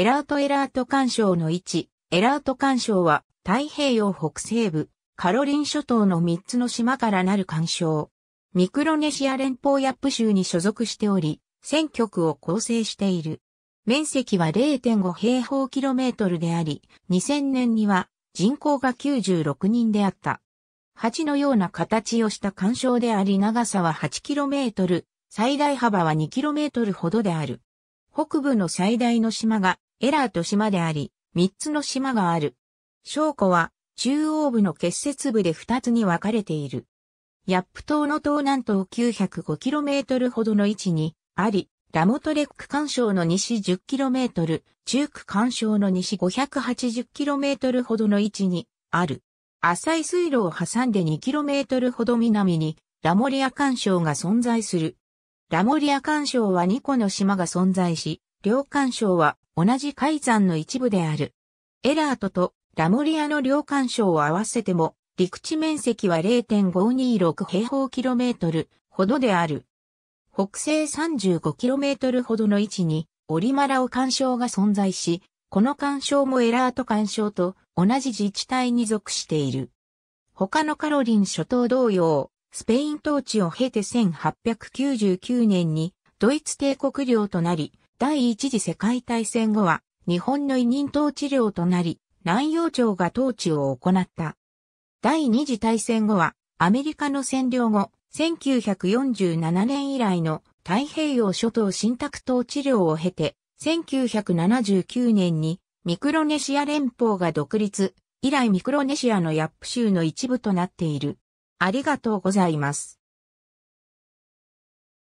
エラート・エラート干渉の位置。エラート干渉は太平洋北西部、カロリン諸島の3つの島からなる干渉。ミクロネシア連邦ヤップ州に所属しており、選挙区を構成している。面積は0.5平方キロメートルであり、2000年には人口が96人であった。8のような形をした干渉であり長さは8キロメートル、最大幅は2キロメートルほどである。北部の最大の島がエラーと島であり、三つの島がある。小湖は中央部の結節部で二つに分かれている。ヤップ島の東南東 905km ほどの位置にあり、ラモトレック干渉の西 10km、中区干渉の西 580km ほどの位置にある。浅い水路を挟んで 2km ほど南にラモリア干渉が存在する。ラモリア干渉は2個の島が存在し、両干渉は同じ海山の一部である。エラートとラモリアの両干渉を合わせても、陸地面積は0.526平方キロメートルほどである。北西35キロメートルほどの位置に、オリマラオ干渉が存在し、この干渉もエラート干渉と同じ自治体に属している。他のカロリン諸島同様、スペイン統治を経て1899年にドイツ帝国領となり、第一次世界大戦後は日本の委任統治領となり、南洋庁が統治を行った。第二次大戦後はアメリカの占領後、1947年以来の太平洋諸島新託統治領を経て、1979年にミクロネシア連邦が独立、以来ミクロネシアのヤップ州の一部となっている。ありがとうございます。